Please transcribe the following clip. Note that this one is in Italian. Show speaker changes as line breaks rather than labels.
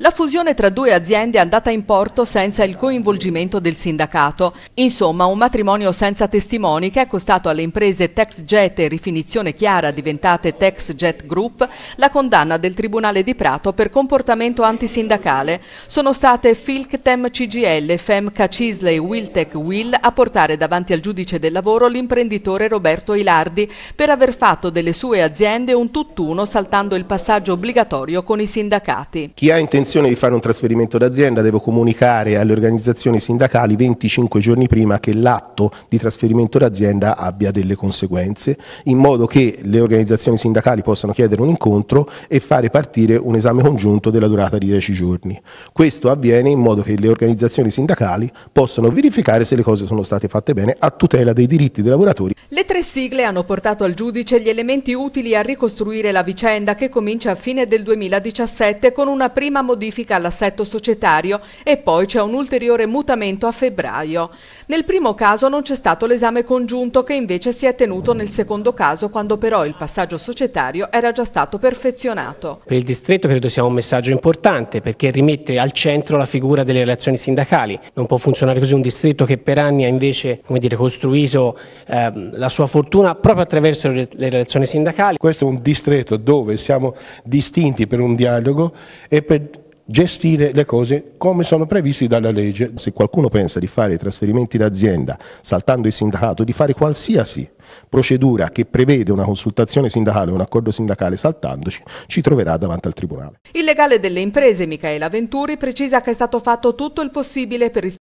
La fusione tra due aziende è andata in porto senza il coinvolgimento del sindacato. Insomma, un matrimonio senza testimoni che è costato alle imprese TexJet e Rifinizione Chiara diventate TexJet Group la condanna del Tribunale di Prato per comportamento antisindacale. Sono state Filctem CGL, Femca Cisle e Wiltec Will a portare davanti al giudice del lavoro l'imprenditore Roberto Ilardi per aver fatto delle sue aziende un tutt'uno saltando il passaggio obbligatorio con i sindacati.
Chi ha intenzione intenzione di fare un trasferimento d'azienda devo comunicare alle organizzazioni sindacali 25 giorni prima che l'atto di trasferimento d'azienda abbia delle conseguenze, in modo che le organizzazioni sindacali possano chiedere un incontro e fare partire un esame congiunto della durata di 10 giorni. Questo avviene in modo che le organizzazioni sindacali possano verificare se le cose sono state fatte bene a tutela dei diritti dei lavoratori.
Le tre sigle hanno portato al giudice gli elementi utili a ricostruire la vicenda che comincia a fine del 2017 con una prima modificazione modifica all'assetto societario e poi c'è un ulteriore mutamento a febbraio. Nel primo caso non c'è stato l'esame congiunto che invece si è tenuto nel secondo caso quando però il passaggio societario era già stato perfezionato.
Per il distretto credo sia un messaggio importante perché rimette al centro la figura delle relazioni sindacali. Non può funzionare così un distretto che per anni ha invece dire, costruito eh, la sua fortuna proprio attraverso le relazioni sindacali. Questo è un distretto dove siamo distinti per un dialogo e per
gestire le cose come sono previsti dalla legge. Se qualcuno pensa di fare i trasferimenti d'azienda saltando il sindacato, di fare qualsiasi procedura che prevede una consultazione sindacale o un accordo sindacale saltandoci, ci troverà davanti al Tribunale.
Il legale delle imprese, Michaela Venturi, precisa che è stato fatto tutto il possibile per rispondere